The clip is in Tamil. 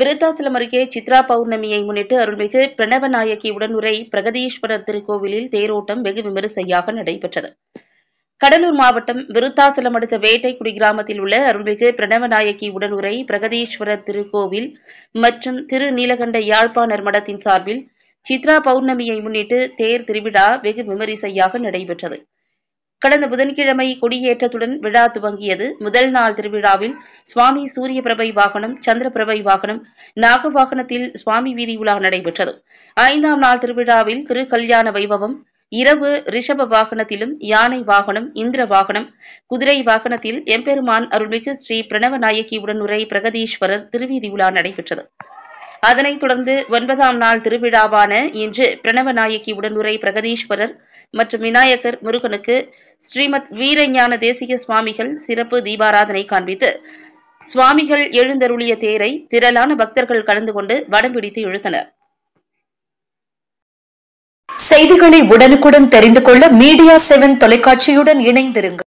விருத்தாசலம் அருகே சித்ரா பௌர்ணமியை முன்னிட்டு அருள்மிகு பிரணவநாயகி உடனுரை பிரகதீஸ்வரர் திருக்கோவிலில் தேரோட்டம் வெகு விமரிசையாக நடைபெற்றது கடலூர் மாவட்டம் விருத்தாசலம் அடுத்த வேட்டைக்குடி கிராமத்தில் உள்ள அருள்மிகு பிரணவநாயகி உடனுரை பிரகதீஸ்வரர் திருக்கோவில் மற்றும் திருநீலகண்ட யாழ்ப்பாணர் மடத்தின் சார்பில் சித்ரா பௌர்ணமியை முன்னிட்டு தேர் திருவிழா வெகு விமரிசையாக நடைபெற்றது கடந்த புதன்கிழமை கொடியேற்றத்துடன் விழா துவங்கியது முதல் நாள் திருவிழாவில் சுவாமி சூரிய பிரபை வாகனம் சந்திர பிரபை வாகனம் நாக வாகனத்தில் சுவாமி வீதி உலா நடைபெற்றது ஐந்தாம் நாள் திருவிழாவில் திரு கல்யாண வைபவம் இரவு ரிஷப வாகனத்திலும் யானை வாகனம் இந்திர வாகனம் குதிரை வாகனத்தில் எம்பெருமான் அருள்மிகு ஸ்ரீ பிரணவ நாயக்கியுடன் உரை பிரகதீஸ்வரர் திருவீதி உலா நடைபெற்றது அதனைத் தொடர்ந்து ஒன்பதாம் நாள் திருவிழாவான இன்று பிரணவநாயகி உடனுரை பிரகதீஸ்வரர் மற்றும் விநாயகர் முருகனுக்கு ஸ்ரீமத் வீரஞான தேசிய சுவாமிகள் சிறப்பு தீபாராதனை காண்பித்து சுவாமிகள் எழுந்தருளிய தேரை திரளான பக்தர்கள் கலந்து கொண்டு வடம் பிடித்து இழுத்தனர் செய்திகளை உடனுக்குடன் தெரிந்து கொள்ள மீடியா செவன் தொலைக்காட்சியுடன் இணைந்திருங்கள்